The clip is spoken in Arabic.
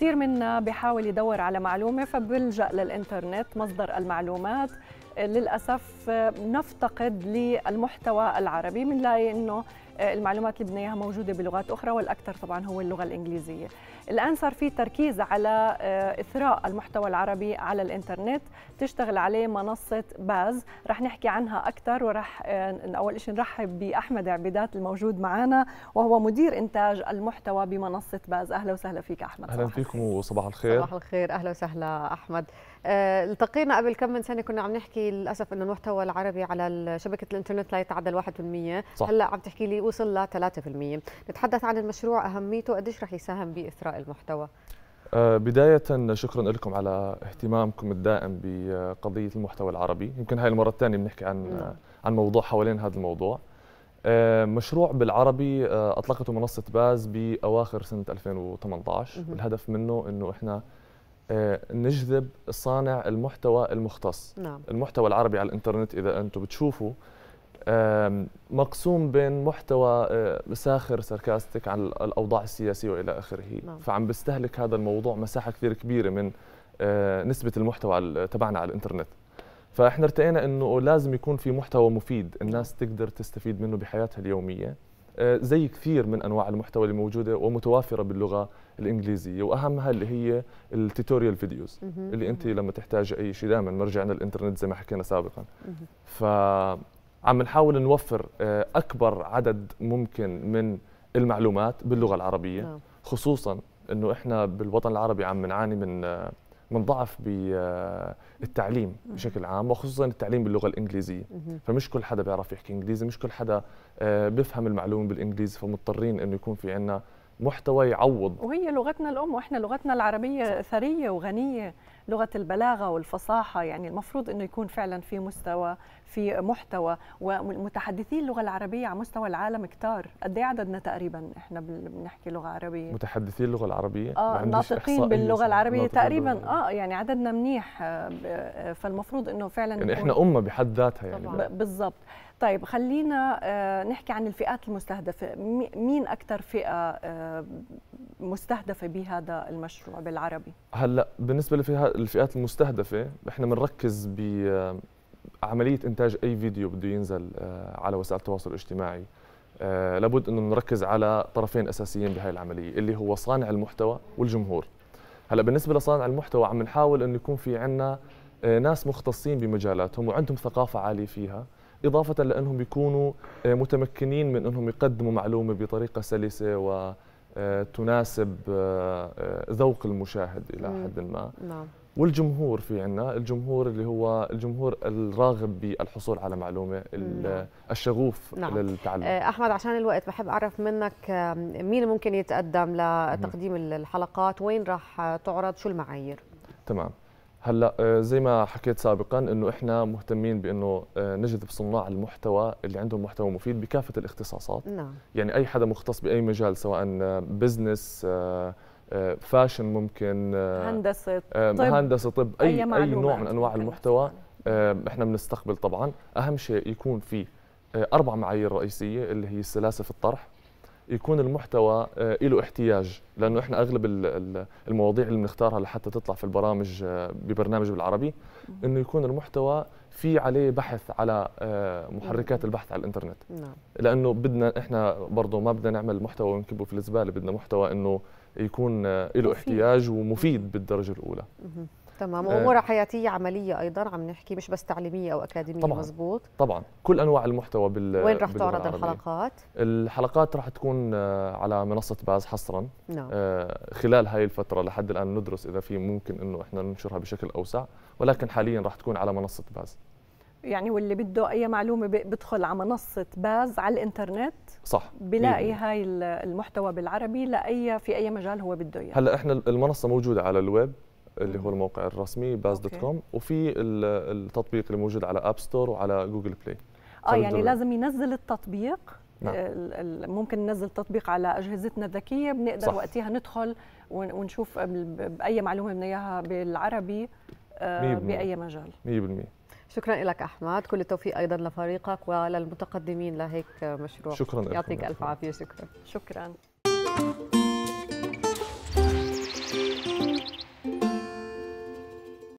كثير منا بحاول يدور على معلومة فبلجأ للإنترنت مصدر المعلومات للأسف نفتقد للمحتوى العربي لاي إنه المعلومات اللي بدنا اياها موجوده بلغات اخرى والاكثر طبعا هو اللغه الانجليزيه. الان صار في تركيز على آه، اثراء المحتوى العربي على الانترنت، تشتغل عليه منصه باز، رح نحكي عنها اكثر ورح آه، اول شيء نرحب باحمد عبيدات الموجود معنا وهو مدير انتاج المحتوى بمنصه باز، اهلا وسهلا فيك احمد. اهلا فيكم وصباح الخير. صباح الخير، اهلا وسهلا احمد. آه، التقينا قبل كم من سنه كنا عم نحكي للاسف انه المحتوى العربي على شبكه الانترنت لا يتعدى 1% صح. هلا عم تحكي لي وصل ل 3% نتحدث عن المشروع أهميته قديش رح يساهم بإثراء المحتوى أه، بداية شكرا لكم على اهتمامكم الدائم بقضية المحتوى العربي يمكن هاي المرة الثانية بنحكي عن نعم. عن موضوع حوالين هذا الموضوع أه، مشروع بالعربي أه، أطلقته منصة باز بأواخر سنة 2018 والهدف منه أنه إحنا نجذب صانع المحتوى المختص نعم. المحتوى العربي على الإنترنت إذا أنتم بتشوفوا مقسوم بين محتوى آه، ساخر ساركاستيك عن الاوضاع السياسيه والى اخره نعم. فعم بيستهلك هذا الموضوع مساحه كثير كبيره من آه، نسبه المحتوى تبعنا على الانترنت فاحنا ارتئينا انه لازم يكون في محتوى مفيد الناس نعم. تقدر تستفيد منه بحياتها اليوميه آه، زي كثير من انواع المحتوى اللي موجوده ومتوافره باللغه الانجليزيه واهمها اللي هي التوتوريال فيديوز اللي انت لما تحتاجي اي شيء دائما مرجعنا الانترنت زي ما حكينا سابقا ف عم نحاول نوفر آه، اكبر عدد ممكن من المعلومات باللغه العربيه نعم. خصوصا انه احنا بالوطن العربي عم نعاني من آه، من ضعف بالتعليم آه، بشكل عام وخصوصا التعليم باللغه الانجليزيه فمش كل حدا بيعرف يحكي انجليزي مش كل حدا بيفهم المعلومه بالانجليزي فمضطرين انه يكون في عندنا محتوى يعوض وهي لغتنا الام واحنا لغتنا العربيه ثريه وغنيه لغه البلاغه والفصاحه يعني المفروض انه يكون فعلا في مستوى في محتوى ومتحدثي اللغه العربيه على مستوى العالم كتار قد ايه عددنا تقريبا احنا بنحكي لغه عربيه متحدثي اللغه العربيه اه ناطقين باللغه العربيه تقريبا اه يعني عددنا منيح آه، فالمفروض انه فعلا يعني احنا امه بحد ذاتها يعني بالضبط طيب خلينا آه، نحكي عن الفئات المستهدفه مين اكثر فئه آه، مستهدفه بهذا المشروع بالعربي هلا بالنسبه للفئات المستهدفه احنا بنركز ب آه، عملية إنتاج أي فيديو بده ينزل آه، على وسائل التواصل الاجتماعي آه، لابد أنه نركز على طرفين أساسيين بهاي العملية اللي هو صانع المحتوى والجمهور هلا بالنسبة لصانع المحتوى عم نحاول أنه يكون في عنا ناس مختصين بمجالاتهم وعندهم ثقافة عالية فيها إضافة لأنهم بيكونوا متمكنين من أنهم يقدموا معلومة بطريقة سلسة و آه، تناسب آه، آه، ذوق المشاهد الى حد ما نعم والجمهور في عنا الجمهور اللي هو الجمهور الراغب بالحصول على معلومه نعم. الشغوف نعم. للتعلم احمد عشان الوقت بحب اعرف منك مين ممكن يتقدم لتقديم الحلقات وين راح تعرض شو المعايير تمام هلا آه، زي ما حكيت سابقا انه احنا مهتمين بانه آه، نجذب صناع المحتوى اللي عندهم محتوى مفيد بكافه الاختصاصات نعم. يعني اي حدا مختص باي مجال سواء بزنس فاشن ممكن آه، هندسه طب هندسه طب اي اي, أي نوع من انواع المحتوى احنا بنستقبل طبعا اهم شيء يكون في اربع معايير رئيسيه اللي هي السلاسه في الطرح يكون المحتوى آه، له احتياج لانه احنا اغلب المواضيع اللي بنختارها لحتى تطلع في البرامج آه، ببرنامج بالعربي انه يكون المحتوى في عليه بحث على آه، محركات البحث على الانترنت نعم. لانه بدنا احنا برضه ما بدنا نعمل محتوى ونكبه في الزباله بدنا محتوى انه يكون له احتياج ومفيد بالدرجه الاولى تمام وامور آه حياتيه عمليه ايضا عم نحكي مش بس تعليميه او اكاديميه طبعا مزبوط طبعا كل انواع المحتوى بال وين راح تعرض الحلقات؟ الحلقات راح تكون آه، على منصه باز حصرا نعم. آه خلال هاي الفتره لحد الان ندرس اذا في ممكن انه احنا ننشرها بشكل اوسع ولكن حاليا راح تكون على منصه باز يعني واللي بده اي معلومه بدخل على منصه باز على الانترنت صح بلاقي إيه. هاي المحتوى بالعربي لاي في اي مجال هو بده اياه هلا احنا المنصه موجوده على الويب اللي هو الموقع الرسمي باز دوت كوم وفي التطبيق اللي موجود على اب ستور وعلى جوجل بلاي اه يعني دلوقتي. لازم ينزل التطبيق نعم. آه، ممكن ننزل تطبيق على اجهزتنا الذكيه بنقدر صح. وقتها ندخل ونشوف باي معلومه بدنا اياها بالعربي آه، باي مجال 100% شكرا لك احمد كل التوفيق ايضا لفريقك وللمتقدمين لهيك مشروع شكرا يعطيك الف عافيه شكرا شكرا